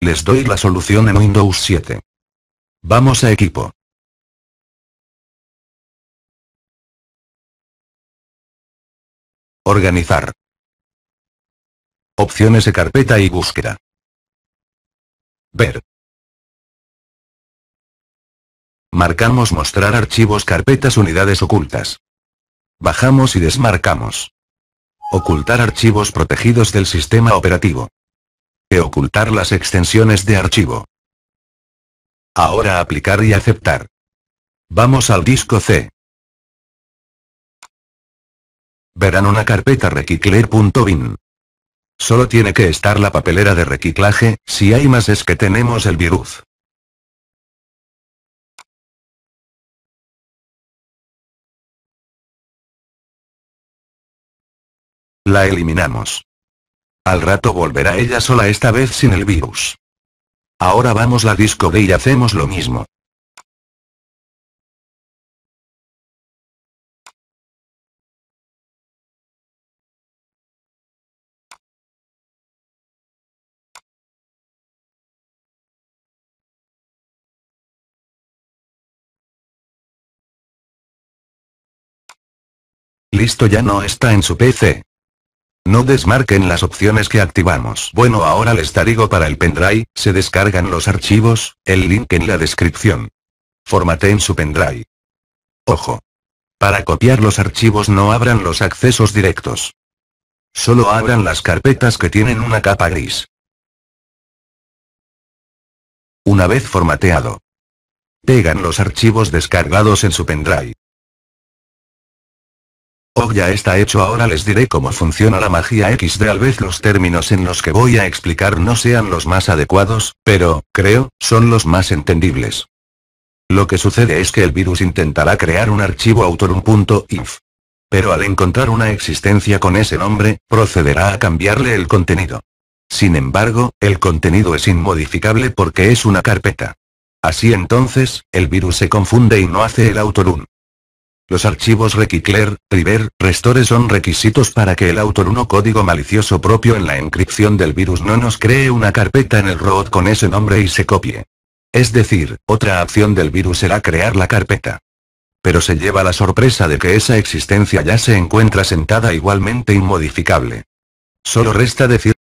Les doy la solución en Windows 7. Vamos a equipo. Organizar. Opciones de carpeta y búsqueda. Ver. Marcamos mostrar archivos carpetas unidades ocultas. Bajamos y desmarcamos. Ocultar archivos protegidos del sistema operativo que ocultar las extensiones de archivo. Ahora aplicar y aceptar. Vamos al disco C. Verán una carpeta recicler.bin. Solo tiene que estar la papelera de reciclaje, si hay más es que tenemos el virus. La eliminamos. Al rato volverá ella sola esta vez sin el virus. Ahora vamos la disco de y hacemos lo mismo. Listo ya no está en su PC. No desmarquen las opciones que activamos. Bueno ahora les digo para el pendrive, se descargan los archivos, el link en la descripción. Formateen su pendrive. Ojo. Para copiar los archivos no abran los accesos directos. Solo abran las carpetas que tienen una capa gris. Una vez formateado. Pegan los archivos descargados en su pendrive. Oh ya está hecho ahora les diré cómo funciona la magia X tal vez los términos en los que voy a explicar no sean los más adecuados, pero, creo, son los más entendibles. Lo que sucede es que el virus intentará crear un archivo autorun.inf Pero al encontrar una existencia con ese nombre, procederá a cambiarle el contenido. Sin embargo, el contenido es inmodificable porque es una carpeta. Así entonces, el virus se confunde y no hace el autorun. Los archivos Requicler, River, Restore son requisitos para que el autor uno código malicioso propio en la encripción del virus no nos cree una carpeta en el root con ese nombre y se copie. Es decir, otra acción del virus será crear la carpeta. Pero se lleva la sorpresa de que esa existencia ya se encuentra sentada igualmente inmodificable. Solo resta decir